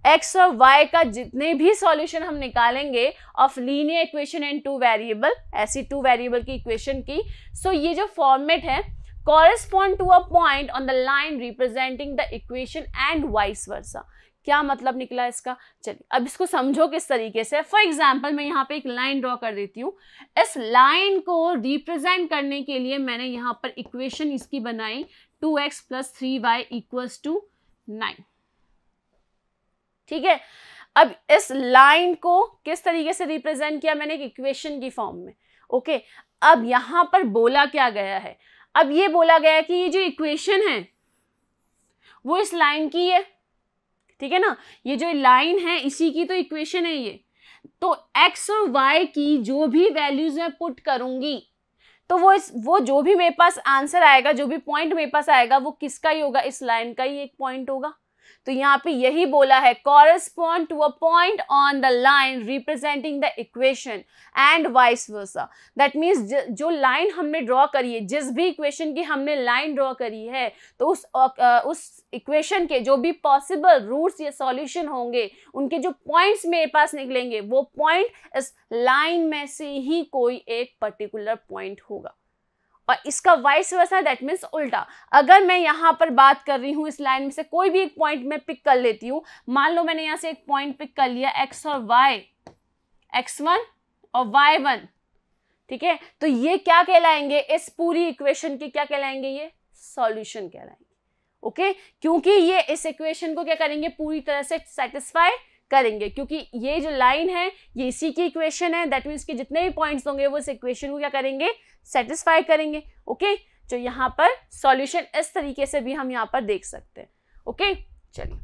x और वाई का जितने भी सॉल्यूशन हम निकालेंगे of linear equation and two variable ऐसी टू वेरिएबल की इक्वेशन की सो so ये जो फॉर्मेट है correspond to a point on the line representing the equation and vice versa क्या मतलब निकला इसका चलिए अब इसको समझो किस तरीके से फॉर एग्जाम्पल मैं यहाँ पे एक लाइन ड्रॉ कर देती हूँ इस लाइन को रिप्रेजेंट करने के लिए मैंने यहाँ पर इक्वेशन इसकी बनाई two x plus three y equals to nine ठीक है अब इस लाइन को किस तरीके से रिप्रेजेंट किया मैंने एक इक्वेशन की फॉर्म में ओके अब यहां पर बोला क्या गया है अब ये बोला गया कि ये जो इक्वेशन है वो इस लाइन की है ठीक है ना ये जो लाइन है इसी की तो इक्वेशन है ये तो एक्स और वाई की जो भी वैल्यूज मैं पुट करूंगी तो वो इस वो जो भी मेरे पास आंसर आएगा जो भी पॉइंट मेरे पास आएगा वो किसका ही होगा इस लाइन का ही एक पॉइंट होगा तो यहाँ पे यही बोला है correspond to a point on the line representing the equation and vice versa that means जो लाइन हमने ड्रॉ करी है जिस भी इक्वेशन की हमने लाइन ड्रॉ करी है तो उस उस इक्वेशन के जो भी पॉसिबल रूट्स या सॉल्यूशन होंगे उनके जो पॉइंट्स मेरे पास निकलेंगे वो पॉइंट इस लाइन में से ही कोई एक पर्टिकुलर पॉइंट होगा और इसका वाइस वर्सा दैट मीन्स उल्टा अगर मैं यहाँ पर बात कर रही हूँ इस लाइन में से कोई भी एक पॉइंट मैं पिक कर लेती हूँ मान लो मैंने यहाँ से एक पॉइंट पिक कर लिया एक्स और वाई एक्स वन और वाई वन ठीक है तो ये क्या कहलाएंगे इस पूरी इक्वेशन के क्या कहलाएंगे ये सॉल्यूशन कहलाएंगे ओके okay? क्योंकि ये इस इक्वेशन को क्या करेंगे पूरी तरह से सेटिस्फाई करेंगे क्योंकि ये जो लाइन है ये इसी की इक्वेशन है दैट मीन्स कि जितने भी पॉइंट्स होंगे वो इस इक्वेशन को क्या करेंगे सेटिस्फाई करेंगे ओके जो यहाँ पर सॉल्यूशन इस तरीके से भी हम यहाँ पर देख सकते हैं ओके चलिए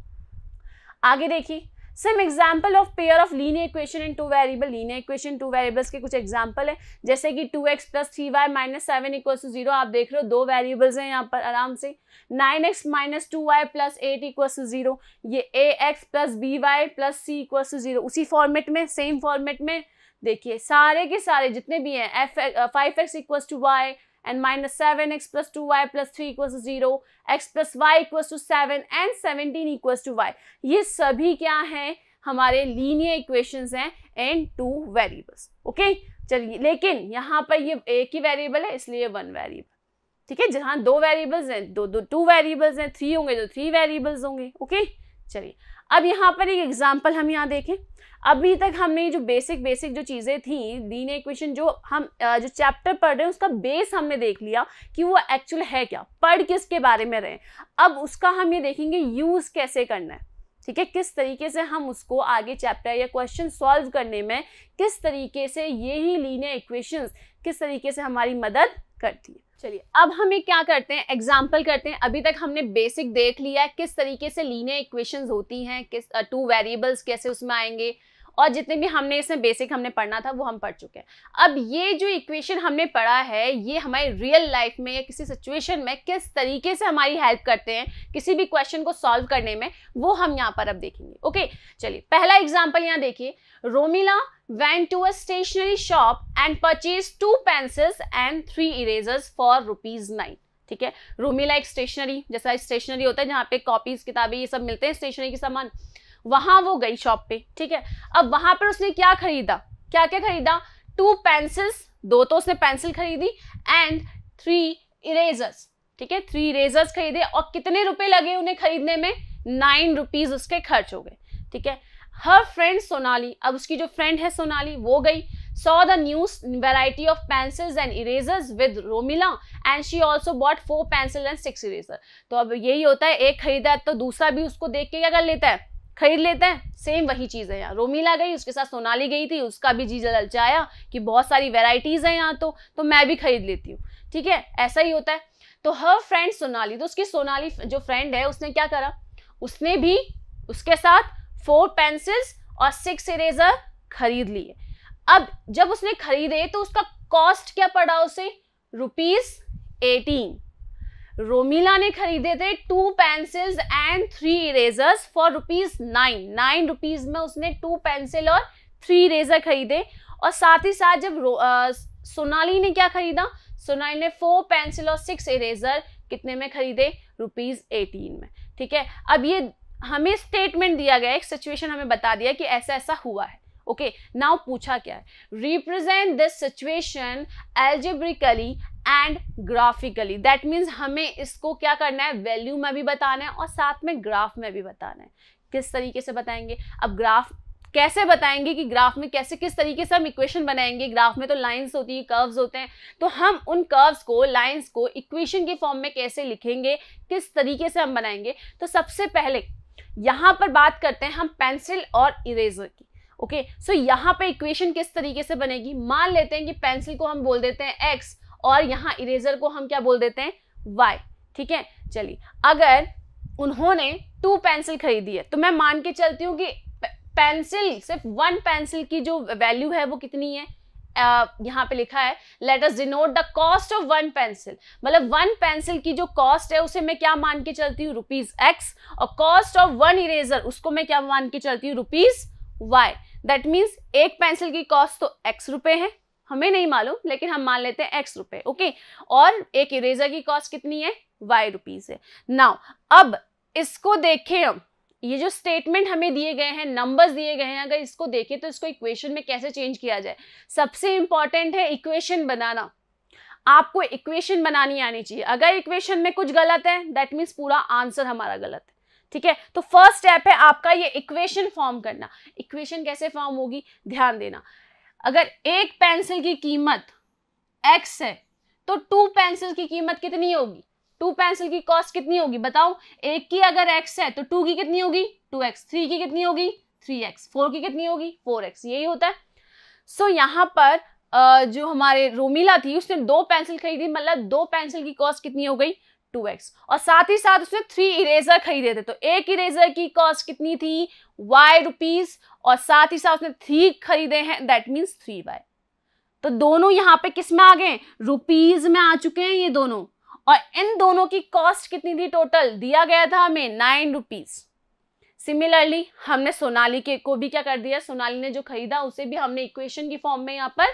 आगे देखिए same example of pair of linear equation and two variable linear equation two variables के कुछ एग्जाम्पल है जैसे कि two x plus three y minus seven equal to zero आप देख रहे हो दो वेरिएबल्स हैं यहाँ पर आराम से nine x minus two y plus eight equal to zero ये a x plus b y plus c equal to zero उसी फॉर्मेट में सेम फॉर्मेट में देखिए सारे के सारे जितने भी हैं f five x equal to y and minus seven x plus two y plus three equals to zero x plus y equal to seven and seventeen equal to y ये सभी क्या हैं हमारे लीनियर इक्वेशंस हैं and two variables okay चलिए लेकिन यहाँ पर ये एक ही वेरिएबल है इसलिए वन वेरिएबल ठीक है जहाँ दो वेरिएबल्स हैं दो दो टू वेरिएबल्स हैं थ्री होंगे तो थ्री वेरिएबल्स होंगे ओके चलिए अब यहाँ पर एक एग्जाम्पल हम यहाँ देखें अभी तक हमने जो बेसिक बेसिक जो चीज़ें थी दीन इक्वेशन जो हम जो चैप्टर पढ़ रहे हैं उसका बेस हमने देख लिया कि वो एक्चुअल है क्या पढ़ किसके बारे में रहे अब उसका हम ये देखेंगे यूज़ कैसे करना है ठीक है किस तरीके से हम उसको आगे चैप्टर या क्वेश्चन सॉल्व करने में किस तरीके से यही लीनियर इक्वेशंस किस तरीके से हमारी मदद करती है चलिए अब हमें क्या करते हैं एग्जाम्पल करते हैं अभी तक हमने बेसिक देख लिया है किस तरीके से लीनियर इक्वेशंस होती हैं किस टू uh, वेरिएबल्स कैसे उसमें आएंगे और जितने भी हमने इसमें बेसिक हमने पढ़ना था वो हम पढ़ चुके हैं अब ये जो इक्वेशन हमने पढ़ा है ये हमारे रियल लाइफ में या किसी सिचुएशन में किस तरीके से हमारी हेल्प करते हैं किसी भी क्वेश्चन को सॉल्व करने में वो हम यहाँ पर अब देखेंगे ओके चलिए पहला एग्जाम्पल यहाँ देखिए Romila went to a stationery shop and purchase two pencils and three erasers for rupees nine ठीक है रोमिला एक स्टेशनरी जैसा स्टेशनरी होता है जहाँ पे कॉपीज किताबें ये सब मिलते हैं स्टेशनरी के सामान वहां वो गई शॉप पे ठीक है अब वहां पर उसने क्या खरीदा क्या क्या खरीदा टू पेंसिल्स दो तो उसने पेंसिल खरीदी एंड थ्री इरेजर्स ठीक है थ्री इरेजर्स खरीदे और कितने रुपए लगे उन्हें खरीदने में नाइन रुपीज उसके खर्च हो गए ठीक है हर फ्रेंड सोनाली अब उसकी जो फ्रेंड है सोनाली वो गई saw the new variety of pencils and erasers with Romila and she also bought four pencil and six eraser तो अब यही होता है एक खरीदा तो दूसरा भी उसको देख के क्या कर लेता है खरीद लेते हैं सेम वही चीज़ है यहाँ रोमीला गई उसके साथ सोनाली गई थी उसका भी जी ललचाया कि बहुत सारी वेराइटीज़ हैं यहाँ तो तो मैं भी खरीद लेती हूँ ठीक है ऐसा ही होता है तो हर फ्रेंड सोनाली तो उसकी सोनाली जो फ्रेंड है उसने क्या करा उसने भी उसके साथ फोर पेंसिल्स और सिक्स इरेजर खरीद लिए अब जब उसने खरीदे तो उसका कॉस्ट क्या पड़ा उसे रुपीज एटीन रोमिला ने खरीदे थे two pencils and three erasers for rupees nine nine rupees में उसने टू पेंसिल और थ्री इरेजर खरीदे और साथ ही साथ जब सोनाली ने क्या खरीदा सोनाली ने फोर पेंसिल और सिक्स इरेजर कितने में खरीदे रुपीज एटीन में ठीक है अब ये हमें स्टेटमेंट दिया गया एक सिचुएशन हमें बता दिया कि ऐसा ऐसा हुआ है ओके okay, नाउ पूछा क्या है represent this situation algebraically and graphically that means हमें इसको क्या करना है वैल्यू में भी बताना है और साथ में ग्राफ में भी बताना है किस तरीके से बताएंगे अब ग्राफ कैसे बताएंगे कि ग्राफ में कैसे किस तरीके से हम इक्वेशन बनाएंगे ग्राफ में तो लाइंस होती है कर्व्स होते हैं तो हम उन कर्व्स को लाइंस को इक्वेशन के फॉर्म में कैसे लिखेंगे किस तरीके से हम बनाएंगे तो सबसे पहले यहाँ पर बात करते हैं हम पेंसिल और इरेजर की ओके सो यहाँ पर इक्वेशन किस तरीके से बनेगी मान लेते हैं कि पेंसिल को हम बोल देते हैं एक्स और यहाँ इरेजर को हम क्या बोल देते हैं वाई ठीक है चलिए अगर उन्होंने टू पेंसिल खरीदी है तो मैं मान के चलती हूँ कि पेंसिल सिर्फ वन पेंसिल की जो वैल्यू है वो कितनी है यहाँ पे लिखा है let us denote the cost of one pencil मतलब वन पेंसिल की जो कॉस्ट है उसे मैं क्या मान के चलती हूँ रुपीज एक्स और कॉस्ट ऑफ वन इरेजर उसको मैं क्या मान के चलती हूँ रुपीज वाई दैट मीन्स एक पेंसिल की कॉस्ट तो एक्स रुपए है हमें नहीं मालूम लेकिन हम मान लेते हैं एक्स रुपए ओके और एक इरेजर की कॉस्ट कितनी है वाई रुपीज है नाउ अब इसको देखें हम ये जो स्टेटमेंट हमें दिए गए हैं नंबर्स दिए गए हैं अगर इसको देखें तो इसको इक्वेशन में कैसे चेंज किया जाए सबसे इंपॉर्टेंट है इक्वेशन बनाना आपको इक्वेशन बनानी आनी चाहिए अगर इक्वेशन में कुछ गलत है दैट मीन्स पूरा आंसर हमारा गलत है ठीक है तो फर्स्ट स्टेप है आपका ये इक्वेशन फॉर्म करना इक्वेशन कैसे फॉर्म होगी ध्यान देना अगर एक पेंसिल की कीमत एक्स है तो टू पेंसिल की कीमत कितनी होगी टू पेंसिल की कॉस्ट कितनी होगी बताओ एक की अगर एक्स है तो टू की कितनी होगी टू एक्स थ्री की कितनी होगी थ्री एक्स फोर की कितनी होगी फोर एक्स यही होता है सो so, यहाँ पर जो हमारे रोमिला थी उसने दो पेंसिल खरीदी मतलब दो पेंसिल की कॉस्ट कितनी हो गई टू एक्स और साथ ही साथ उसने थ्री इरेजर खरीदे थे तो एक इरेजर की कॉस्ट कितनी थी वाई रुपीज और साथ ही साथ उसने थ्री खरीदे हैं दैट मीन्स थ्री बाय तो दोनों यहाँ पे किस में आ गए रुपीज में आ चुके हैं ये दोनों और इन दोनों की कॉस्ट कितनी थी टोटल दिया गया था हमें नाइन रुपीज सिमिलरली हमने सोनाली के को भी क्या कर दिया सोनाली ने जो खरीदा उसे भी हमने इक्वेशन की फॉर्म में यहाँ पर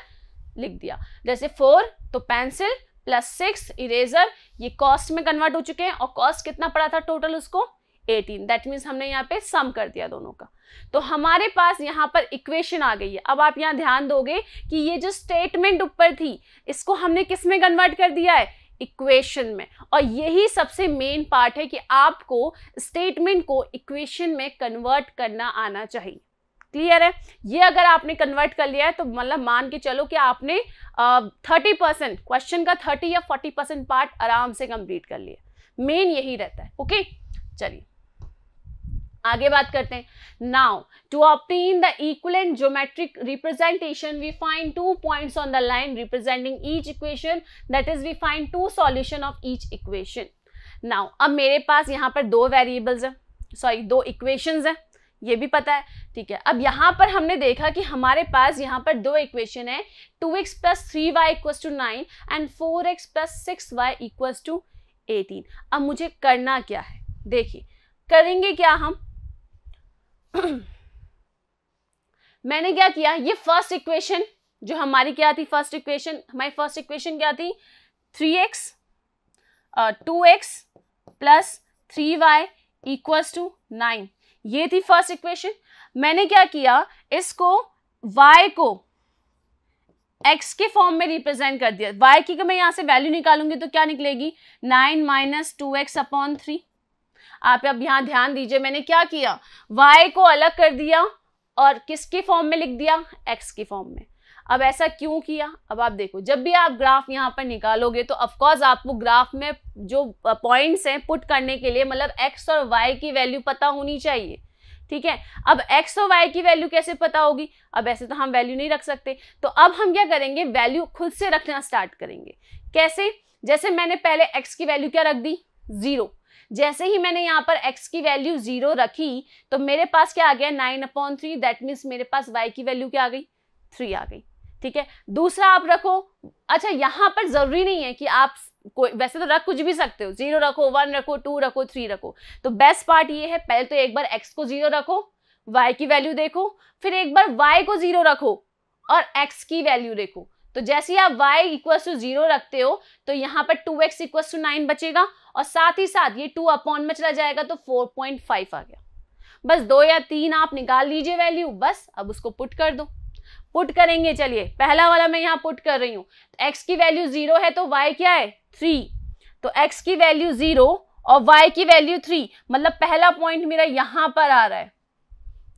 लिख दिया जैसे फोर तो पेंसिल प्लस सिक्स इरेजर ये कॉस्ट में कन्वर्ट हो चुके हैं और कॉस्ट कितना पड़ा था टोटल उसको एटीन दैट मीन्स हमने यहाँ पे सम कर दिया दोनों का तो हमारे पास यहाँ पर इक्वेशन आ गई है अब आप यहाँ ध्यान दोगे कि ये जो स्टेटमेंट ऊपर थी इसको हमने किस में कन्वर्ट कर दिया है इक्वेशन में और यही सबसे मेन पार्ट है कि आपको स्टेटमेंट को इक्वेशन में कन्वर्ट करना आना चाहिए क्लियर है ये अगर आपने कन्वर्ट कर लिया है तो मतलब मान के चलो कि आपने थर्टी परसेंट क्वेश्चन का थर्टी या फोर्टी परसेंट पार्ट आराम से कंप्लीट कर लिया मेन यही रहता है ओके चलिए आगे बात करते हैं now to obtain the equivalent geometric representation we find two points on the line representing each equation that is we find two solution of each equation now अब मेरे पास यहाँ पर दो वेरिएबल्स हैं सॉरी दो इक्वेशंस हैं ये भी पता है ठीक है अब यहाँ पर हमने देखा कि हमारे पास यहाँ पर दो इक्वेशन है two x plus three y equals to nine and four x plus six y equals to eighteen अब मुझे करना क्या है देखिए करेंगे क्या हम मैंने क्या किया ये फर्स्ट इक्वेशन जो हमारी क्या थी फर्स्ट इक्वेशन हमारी फर्स्ट इक्वेशन क्या थी three x two x plus three y equals to nine ये थी फर्स्ट इक्वेशन मैंने क्या किया इसको y को x के फॉर्म में रिप्रेजेंट कर दिया y की मैं यहाँ से वैल्यू निकालूंगी तो क्या निकलेगी nine minus two x upon three आप अब यहाँ ध्यान दीजिए मैंने क्या किया वाई को अलग कर दिया और किसके फॉर्म में लिख दिया एक्स की फॉर्म में अब ऐसा क्यों किया अब आप देखो जब भी आप ग्राफ यहाँ पर निकालोगे तो ऑफकोर्स आपको ग्राफ में जो पॉइंट्स हैं पुट करने के लिए मतलब एक्स और वाई की वैल्यू पता होनी चाहिए ठीक है अब एक्स और वाई की वैल्यू कैसे पता होगी अब ऐसे तो हम वैल्यू नहीं रख सकते तो अब हम क्या करेंगे वैल्यू खुद से रखना स्टार्ट करेंगे कैसे जैसे मैंने पहले एक्स की वैल्यू क्या रख दी ज़ीरो जैसे ही मैंने यहाँ पर x की वैल्यू जीरो रखी तो मेरे पास क्या आ गया nine upon three that means मेरे पास y की वैल्यू क्या आ गई थ्री आ गई ठीक है दूसरा आप रखो अच्छा यहाँ पर जरूरी नहीं है कि आप कोई वैसे तो रख कुछ भी सकते हो जीरो रखो वन रखो टू रखो थ्री रखो तो बेस्ट पार्ट ये है पहले तो एक बार एक्स को जीरो रखो वाई की वैल्यू देखो फिर एक बार वाई को जीरो रखो और एक्स की वैल्यू देखो तो जैसे ही आप y इक्वल टू जीरो रखते हो तो यहाँ पर 2x x equal to nine बचेगा और साथ ही साथ ये 2 अपॉन में चला जाएगा तो 4.5 आ गया बस दो या तीन आप निकाल लीजिए वैल्यू बस अब उसको पुट कर दो पुट करेंगे चलिए पहला वाला मैं यहाँ पुट कर रही हूँ तो x की वैल्यू जीरो है तो y क्या है थ्री तो x की वैल्यू जीरो और y की वैल्यू थ्री मतलब पहला पॉइंट मेरा यहाँ पर आ रहा है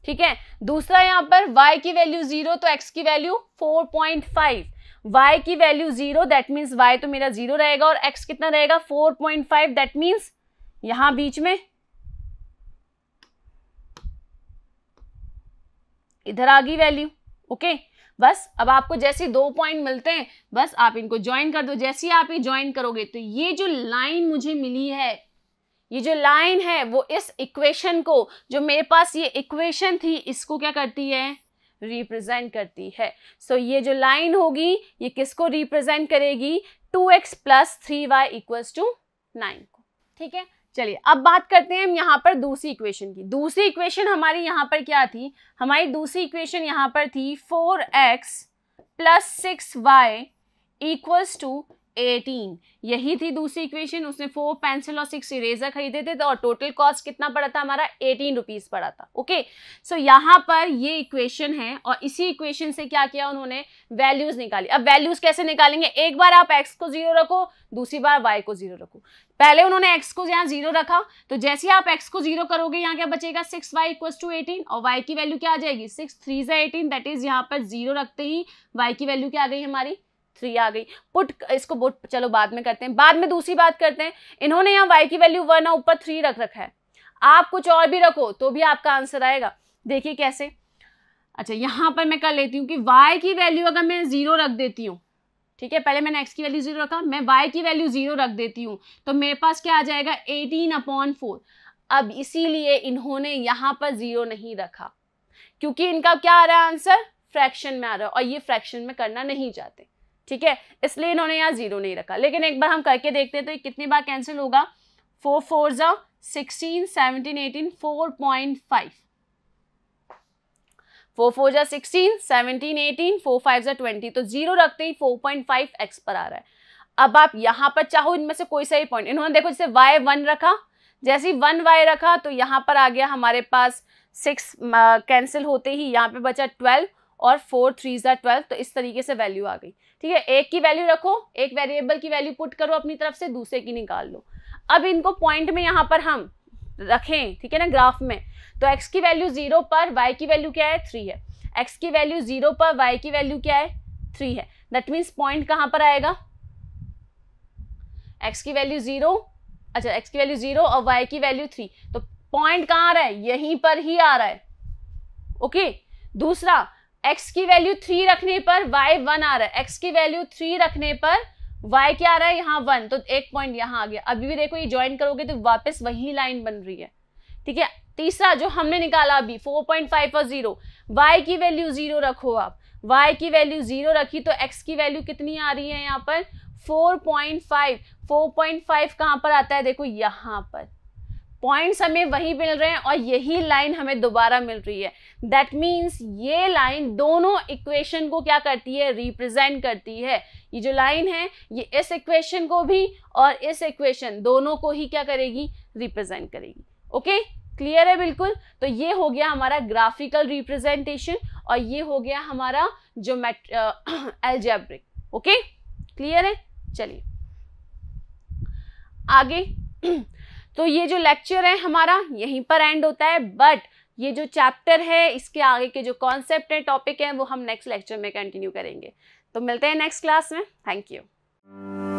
ठीक है दूसरा यहाँ पर y की वैल्यू जीरो तो x की वैल्यू फाइव y की value zero that means y तो मेरा जीरो रहेगा और x कितना रहेगा 4.5 पॉइंट फाइव दैट मीन्स यहां बीच में इधर आ गई वैल्यू ओके बस अब आपको जैसे दो पॉइंट मिलते हैं बस आप इनको ज्वाइन कर दो जैसे ही आप ये ज्वाइन करोगे तो ये जो लाइन मुझे मिली है ये जो लाइन है वो इस इक्वेशन को जो मेरे पास ये इक्वेशन थी इसको क्या करती है रिप्रेजेंट करती है सो so, ये जो लाइन होगी ये किसको रिप्रेजेंट करेगी two x plus three y equals to nine को ठीक है चलिए अब बात करते हैं हम यहाँ पर दूसरी इक्वेशन की दूसरी इक्वेशन हमारी यहाँ पर क्या थी हमारी दूसरी इक्वेशन यहाँ पर थी four x plus six y equals to eighteen यही थी दूसरी इक्वेशन उसने फोर पेंसिल और सिक्स इरेजर खरीदे थे तो और टोटल कॉस्ट कितना पड़ा था हमारा एटीन रुपीज़ पड़ा था ओके सो so, यहाँ पर ये इक्वेशन है और इसी इक्वेशन से क्या किया उन्होंने वैल्यूज़ निकाली अब वैल्यूज़ कैसे निकालेंगे एक बार आप एक्स को जीरो रखो दूसरी बार वाई को जीरो रखो पहले उन्होंने एक्स को यहाँ जीरो रखा तो जैसे आप एक्स को जीरो करोगे यहाँ क्या बचेगा six y equal to eighteen और वाई की वैल्यू क्या आ जाएगी सिक्स थ्री ज़ा एटीन दैट इज़ यहाँ पर जीरो रखते ही वाई की वैल्यू क्या आ गई हमारी थ्री आ गई पुट इसको बोट चलो बाद में करते हैं बाद में दूसरी बात करते हैं इन्होंने यहाँ वाई की वैल्यू वन और ऊपर थ्री रख रखा है आप कुछ और भी रखो तो भी आपका आंसर आएगा देखिए कैसे अच्छा यहाँ पर मैं कर लेती हूँ कि y की वैल्यू अगर मैं ज़ीरो रख देती हूँ ठीक है पहले मैंने x की वैल्यू ज़ीरो रखा मैं y की वैल्यू ज़ीरो रख देती हूँ तो मेरे पास क्या आ जाएगा एटीन अपॉन फोर अब इसीलिए इन्होंने यहाँ पर ज़ीरो नहीं रखा क्योंकि इनका क्या आ रहा है आंसर फ्रैक्शन में आ रहा है और ये फ्रैक्शन में करना नहीं चाहते ठीक है इसलिए इन्होंने यहाँ जीरो नहीं रखा लेकिन एक बार हम करके देखते हैं तो ये कितनी बार कैंसिल होगा फोर फोर जा sixteen seventeen eighteen four point five four four जो sixteen seventeen eighteen four five जो ट्वेंटी तो जीरो रखते ही फोर पॉइंट फाइव एक्स पर आ रहा है अब आप यहाँ पर चाहो इनमें से कोई सा ही पॉइंट इन्होंने देखो जैसे वाई वन रखा जैसे ही वन वाई रखा तो यहाँ पर आ गया हमारे पास सिक्स कैंसिल होते ही यहाँ पे बचा ट्वेल्व और फोर थ्री ज़ा ट्वेल्व तो इस तरीके से वैल्यू आ गई ठीक है एक की वैल्यू रखो एक वेरिएबल की वैल्यू पुट करो अपनी तरफ से दूसरे की निकाल लो अब इनको पॉइंट में यहाँ पर हम रखें ठीक है ना ग्राफ में तो एक्स की वैल्यू जीरो पर वाई की वैल्यू क्या है थ्री है एक्स की वैल्यू जीरो पर वाई की वैल्यू क्या है थ्री है दैट मीन्स पॉइंट कहाँ पर आएगा एक्स की वैल्यू जीरो अच्छा एक्स की वैल्यू जीरो और वाई की वैल्यू थ्री तो पॉइंट कहाँ आ रहा है यहीं पर ही आ रहा है ओके दूसरा x की वैल्यू थ्री रखने पर y वन आ रहा है x की वैल्यू थ्री रखने पर y क्या आ रहा है यहाँ वन तो एक पॉइंट यहाँ आ गया अभी भी देखो ये ज्वाइन करोगे तो वापस वही लाइन बन रही है ठीक है तीसरा जो हमने निकाला अभी फोर पॉइंट फाइव और जीरो वाई की वैल्यू जीरो रखो आप y की वैल्यू जीरो रखी तो x की वैल्यू कितनी आ रही है यहाँ पर 4.5 4.5 कहाँ पर आता है देखो यहाँ पर पॉइंट्स हमें वही मिल रहे हैं और यही लाइन हमें दोबारा मिल रही है दैट मीन्स ये लाइन दोनों इक्वेशन को क्या करती है रिप्रेजेंट करती है ये जो लाइन है ये इस इक्वेशन को भी और इस इक्वेशन दोनों को ही क्या करेगी रिप्रेजेंट करेगी ओके क्लियर है बिल्कुल तो ये हो गया हमारा ग्राफिकल रिप्रेजेंटेशन और ये हो गया हमारा जो मैट एल्जेब्रिक ओके क्लियर है चलिए आगे तो ये जो लेक्चर है हमारा यहीं पर एंड होता है बट ये जो चैप्टर है इसके आगे के जो कॉन्सेप्ट है टॉपिक है वो हम नेक्स्ट लेक्चर में कंटिन्यू करेंगे तो मिलते हैं नेक्स्ट क्लास में थैंक यू